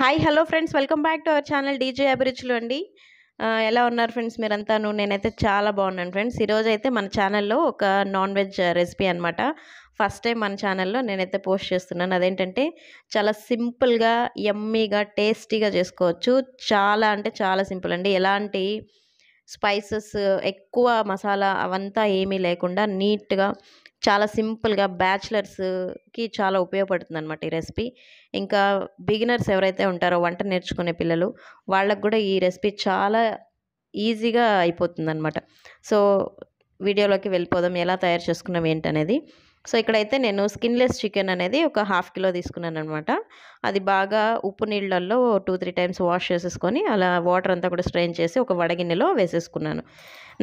hi hello friends welcome back to our channel DJ Abhiruchulu అండి ఎలా ఉన్నారు ఫ్రెండ్స్ మీరంతాను నేనైతే చాలా బాగున్నాను ఫ్రెండ్స్ ఈరోజు అయితే మన ఛానల్లో ఒక నాన్ వెజ్ రెసిపీ అనమాట ఫస్ట్ టైం మన ఛానల్లో నేనైతే పోస్ట్ చేస్తున్నాను అదేంటంటే చాలా సింపుల్గా ఎమ్మీగా టేస్టీగా చేసుకోవచ్చు చాలా అంటే చాలా సింపుల్ అండి ఎలాంటి స్పైసెస్ ఎక్కువ మసాలా అవంతా ఏమీ లేకుండా నీట్గా చాలా సింపుల్గా బ్యాచిలర్స్కి చాలా ఉపయోగపడుతుంది అనమాట ఈ రెసిపీ ఇంకా బిగినర్స్ ఎవరైతే ఉంటారో వంట నేర్చుకునే పిల్లలు వాళ్ళకు కూడా ఈ రెసిపీ చాలా ఈజీగా అయిపోతుంది అనమాట సో వీడియోలోకి వెళ్ళిపోదాం ఎలా తయారు చేసుకున్నాం ఏంటనేది సో ఇక్కడైతే నేను స్కిన్లెస్ చికెన్ అనేది ఒక హాఫ్ కిలో తీసుకున్నాను అనమాట అది బాగా ఉప్పు నీళ్ళల్లో టూ త్రీ టైమ్స్ వాష్ చేసేసుకొని అలా వాటర్ అంతా కూడా స్ట్రెయిన్ చేసి ఒక వడగిన్నెలో వేసేసుకున్నాను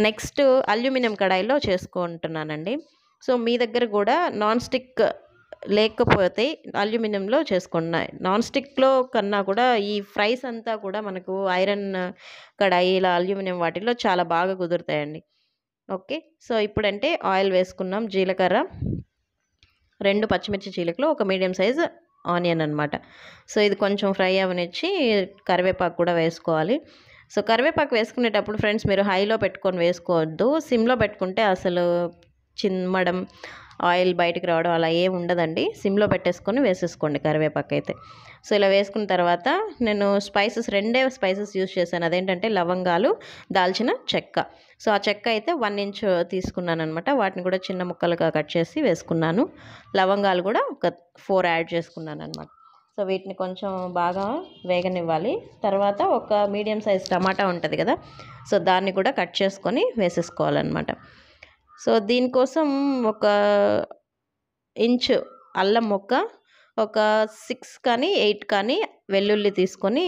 నెక్స్ట్ అల్యూమినియం కడాయిలో చేసుకుంటున్నానండి సో మీ దగ్గర కూడా నాన్ స్టిక్ లేకపోతే అల్యూమినియంలో చేసుకున్నాయి నాన్ స్టిక్లో కన్నా కూడా ఈ ఫ్రైస్ అంతా కూడా మనకు ఐరన్ కడాయి ఇలా అల్యూమినియం వాటిల్లో చాలా బాగా కుదురుతాయండి ఓకే సో ఇప్పుడంటే ఆయిల్ వేసుకున్నాం జీలకర్ర రెండు పచ్చిమిర్చి చీలకలు ఒక మీడియం సైజు ఆనియన్ అనమాట సో ఇది కొంచెం ఫ్రై అవనిచ్చి కరివేపాకు కూడా వేసుకోవాలి సో కరివేపాకు వేసుకునేటప్పుడు ఫ్రెండ్స్ మీరు హైలో పెట్టుకొని వేసుకోవద్దు సిమ్లో పెట్టుకుంటే అసలు చిమ్మడం ఆయిల్ బయటకు రావడం అలా ఏం ఉండదండి సిమ్లో పెట్టేసుకొని వేసేసుకోండి కరివేపాకు అయితే సో ఇలా వేసుకున్న తర్వాత నేను స్పైసెస్ రెండే స్పైసెస్ యూస్ చేశాను అదేంటంటే లవంగాలు దాల్చిన చెక్క సో ఆ చెక్క అయితే వన్ ఇంచ్ తీసుకున్నాను అనమాట వాటిని కూడా చిన్న ముక్కలుగా కట్ చేసి వేసుకున్నాను లవంగాలు కూడా ఒక ఫోర్ యాడ్ చేసుకున్నాను అనమాట సో వీటిని కొంచెం బాగా వేగనివ్వాలి తర్వాత ఒక మీడియం సైజ్ టమాటా ఉంటుంది కదా సో దాన్ని కూడా కట్ చేసుకొని వేసేసుకోవాలన్నమాట సో దీనికోసం ఒక ఇంచ్ అల్లం మొక్క ఒక సిక్స్ కానీ ఎయిట్ కానీ వెల్లుల్లి తీసుకొని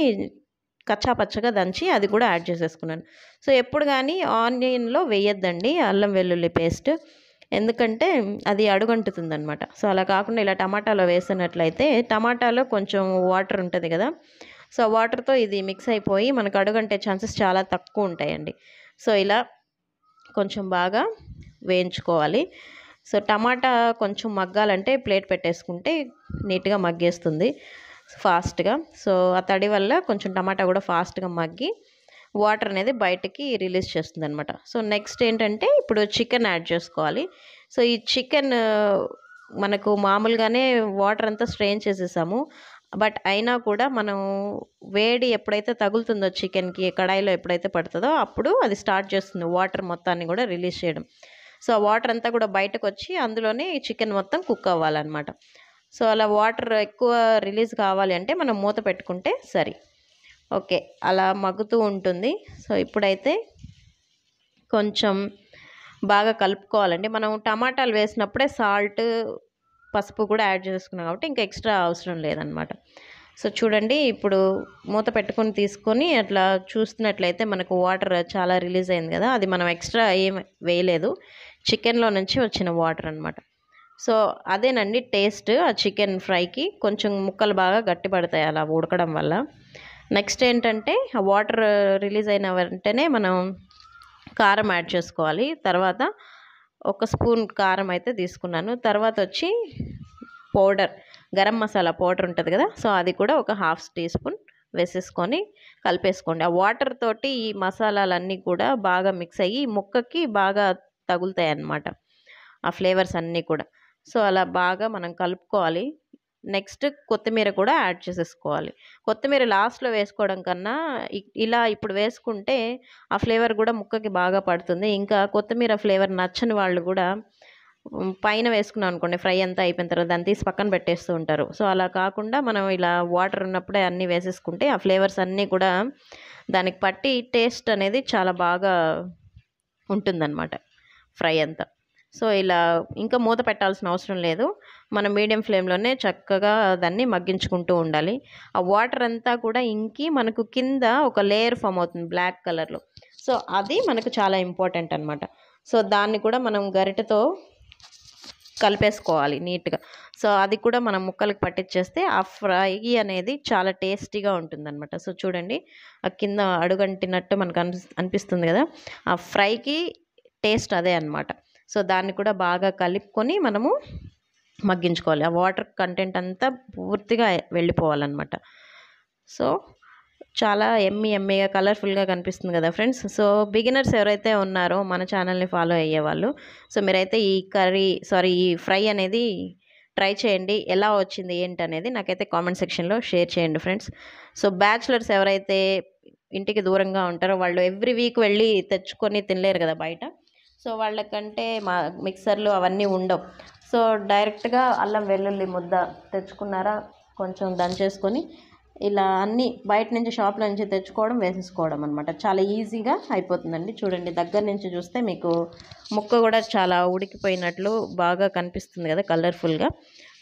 కచ్చాపచ్చగా దంచి అది కూడా యాడ్ చేసేసుకున్నాను సో ఎప్పుడు కానీ ఆనియన్లో వేయొద్దండి అల్లం వెల్లుల్లి పేస్ట్ ఎందుకంటే అది అడుగంటుతుంది అనమాట సో అలా కాకుండా ఇలా టమాటాలో వేసినట్లయితే టమాటాలో కొంచెం వాటర్ ఉంటుంది కదా సో వాటర్తో ఇది మిక్స్ అయిపోయి మనకు అడుగంటే ఛాన్సెస్ చాలా తక్కువ ఉంటాయండి సో ఇలా కొంచెం బాగా వేయించుకోవాలి సో టమాటా కొంచెం మగ్గాలంటే ప్లేట్ పెట్టేసుకుంటే నీట్గా మగ్గేస్తుంది ఫాస్ట్గా సో ఆ తడి వల్ల కొంచెం టమాటా కూడా ఫాస్ట్గా మగ్గి వాటర్ అనేది బయటకి రిలీజ్ చేస్తుంది అనమాట సో నెక్స్ట్ ఏంటంటే ఇప్పుడు చికెన్ యాడ్ చేసుకోవాలి సో ఈ చికెన్ మనకు మామూలుగానే వాటర్ అంతా స్ట్రెయిన్ చేసేసాము బట్ అయినా కూడా మనం వేడి ఎప్పుడైతే తగులుతుందో చికెన్కి కడాయిలో ఎప్పుడైతే పడుతుందో అప్పుడు అది స్టార్ట్ చేస్తుంది వాటర్ మొత్తాన్ని కూడా రిలీజ్ చేయడం సో ఆ వాటర్ అంతా కూడా బయటకు వచ్చి అందులోనే చికెన్ మొత్తం కుక్ అవ్వాలన్నమాట సో అలా వాటర్ ఎక్కువ రిలీజ్ కావాలి అంటే మనం మూత పెట్టుకుంటే సరి ఓకే అలా మగ్గుతూ ఉంటుంది సో ఇప్పుడైతే కొంచెం బాగా కలుపుకోవాలండి మనం టమాటాలు వేసినప్పుడే సాల్ట్ పసుపు కూడా యాడ్ చేసుకున్నాం కాబట్టి ఇంకా ఎక్స్ట్రా అవసరం లేదనమాట సో చూడండి ఇప్పుడు మూత పెట్టుకొని తీసుకొని అట్లా చూస్తున్నట్లయితే మనకు వాటర్ చాలా రిలీజ్ అయింది కదా అది మనం ఎక్స్ట్రా ఏం వేయలేదు చికెన్లో నుంచి వచ్చిన వాటర్ అనమాట సో అదేనండి టేస్ట్ ఆ చికెన్ ఫ్రైకి కొంచెం ముక్కలు బాగా గట్టి పడతాయి అలా ఉడకడం వల్ల నెక్స్ట్ ఏంటంటే ఆ వాటర్ రిలీజ్ అయిన వెంటనే మనం కారం యాడ్ చేసుకోవాలి తర్వాత ఒక స్పూన్ కారం అయితే తీసుకున్నాను తర్వాత వచ్చి పౌడర్ గరం మసాలా పౌడర్ ఉంటుంది కదా సో అది కూడా ఒక హాఫ్ టీ స్పూన్ వేసేసుకొని కలిపేసుకోండి ఆ వాటర్ తోటి ఈ మసాలాలన్నీ కూడా బాగా మిక్స్ అయ్యి ముక్కకి బాగా తగులుతాయి అన్నమాట ఆ ఫ్లేవర్స్ అన్నీ కూడా సో అలా బాగా మనం కలుపుకోవాలి నెక్స్ట్ కొత్తిమీర కూడా యాడ్ చేసేసుకోవాలి కొత్తిమీర లాస్ట్లో వేసుకోవడం కన్నా ఇలా ఇప్పుడు వేసుకుంటే ఆ ఫ్లేవర్ కూడా ముక్కకి బాగా పడుతుంది ఇంకా కొత్తిమీర ఫ్లేవర్ నచ్చని వాళ్ళు కూడా పైన వేసుకున్నాం అనుకోండి ఫ్రై అంతా అయిపోయిన తర్వాత దాన్ని తీసి పక్కన పెట్టేస్తూ ఉంటారు సో అలా కాకుండా మనం ఇలా వాటర్ ఉన్నప్పుడే అన్నీ వేసేసుకుంటే ఆ ఫ్లేవర్స్ అన్నీ కూడా దానికి పట్టి టేస్ట్ అనేది చాలా బాగా ఉంటుందన్నమాట ఫ్రై అంతా సో ఇలా ఇంకా మూత పెట్టాల్సిన అవసరం లేదు మనం మీడియం ఫ్లేమ్లోనే చక్కగా దాన్ని మగ్గించుకుంటూ ఉండాలి ఆ వాటర్ అంతా కూడా ఇంకి మనకు కింద ఒక లేయర్ ఫామ్ అవుతుంది బ్లాక్ కలర్లో సో అది మనకు చాలా ఇంపార్టెంట్ అనమాట సో దాన్ని కూడా మనం గరిటతో కలిపేసుకోవాలి నీట్గా సో అది కూడా మనం ముక్కలకు పట్టించేస్తే ఆ ఫ్రై అనేది చాలా టేస్టీగా ఉంటుందన్నమాట సో చూడండి ఆ కింద అడుగంటినట్టు మనకు అనిపిస్తుంది కదా ఆ ఫ్రైకి టేస్ట్ అదే అనమాట సో దాన్ని కూడా బాగా కలుపుకొని మనము మగ్గించుకోవాలి ఆ వాటర్ కంటెంట్ అంతా పూర్తిగా వెళ్ళిపోవాలన్నమాట సో చాలా ఎమ్మి ఎమ్మిగా కలర్ఫుల్గా కనిపిస్తుంది కదా ఫ్రెండ్స్ సో బిగినర్స్ ఎవరైతే ఉన్నారో మన ఛానల్ని ఫాలో అయ్యేవాళ్ళు సో మీరైతే ఈ కర్రీ సారీ ఈ ఫ్రై అనేది ట్రై చేయండి ఎలా వచ్చింది ఏంటి అనేది నాకైతే కామెంట్ సెక్షన్లో షేర్ చేయండి ఫ్రెండ్స్ సో బ్యాచిలర్స్ ఎవరైతే ఇంటికి దూరంగా ఉంటారో వాళ్ళు ఎవ్రీ వీక్ వెళ్ళి తెచ్చుకొని తినలేరు కదా బయట సో వాళ్ళకంటే మా మిక్సర్లు అవన్నీ ఉండవు సో డైరెక్ట్గా అల్లం వెల్లుల్లి ముద్ద తెచ్చుకున్నారా కొంచెం దంచేసుకొని ఇలా అన్నీ బయట నుంచి షాప్లో నుంచి తెచ్చుకోవడం వేసేసుకోవడం అనమాట చాలా ఈజీగా అయిపోతుందండి చూడండి దగ్గర నుంచి చూస్తే మీకు ముక్క కూడా చాలా ఉడికిపోయినట్లు బాగా కనిపిస్తుంది కదా కలర్ఫుల్గా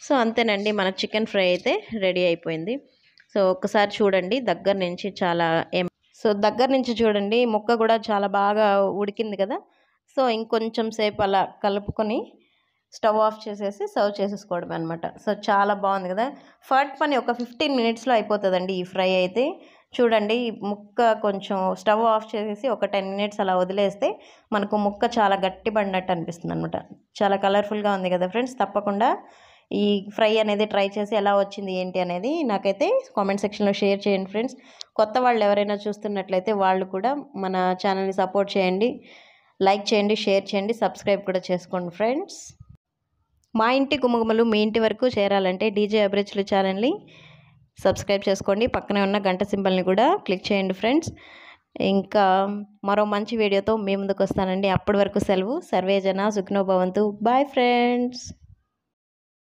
సో అంతేనండి మన చికెన్ ఫ్రై అయితే రెడీ అయిపోయింది సో ఒకసారి చూడండి దగ్గర నుంచి చాలా ఏం సో దగ్గర నుంచి చూడండి ముక్క కూడా చాలా బాగా ఉడికింది కదా సో ఇంకొంచెం సేపు అలా కలుపుకొని స్టవ్ ఆఫ్ చేసేసి సర్వ్ చేసేసుకోవడం అనమాట సో చాలా బాగుంది కదా ఫట్ పని ఒక ఫిఫ్టీన్ మినిట్స్లో అయిపోతుందండి ఈ ఫ్రై అయితే చూడండి ముక్క కొంచెం స్టవ్ ఆఫ్ చేసేసి ఒక టెన్ మినిట్స్ అలా వదిలేస్తే మనకు ముక్క చాలా గట్టి పడినట్టు అనిపిస్తుంది అనమాట చాలా కలర్ఫుల్గా ఉంది కదా ఫ్రెండ్స్ తప్పకుండా ఈ ఫ్రై అనేది ట్రై చేసి ఎలా వచ్చింది ఏంటి అనేది నాకైతే కామెంట్ సెక్షన్లో షేర్ చేయండి ఫ్రెండ్స్ కొత్త వాళ్ళు ఎవరైనా చూస్తున్నట్లయితే వాళ్ళు కూడా మన ఛానల్ని సపోర్ట్ చేయండి లైక్ చేయండి షేర్ చేయండి సబ్స్క్రైబ్ కూడా చేసుకోండి ఫ్రెండ్స్ మా ఇంటి గుమగుమలు మీ ఇంటి వరకు చేరాలంటే డీజే అభిరుచులు ఛానల్ని సబ్స్క్రైబ్ చేసుకోండి పక్కనే ఉన్న గంట సింబల్ని కూడా క్లిక్ చేయండి ఫ్రెండ్స్ ఇంకా మరో మంచి వీడియోతో మీ ముందుకు వస్తానండి అప్పటి వరకు సెలవు సర్వేజన సుఖ్నోభవంతు బాయ్ ఫ్రెండ్స్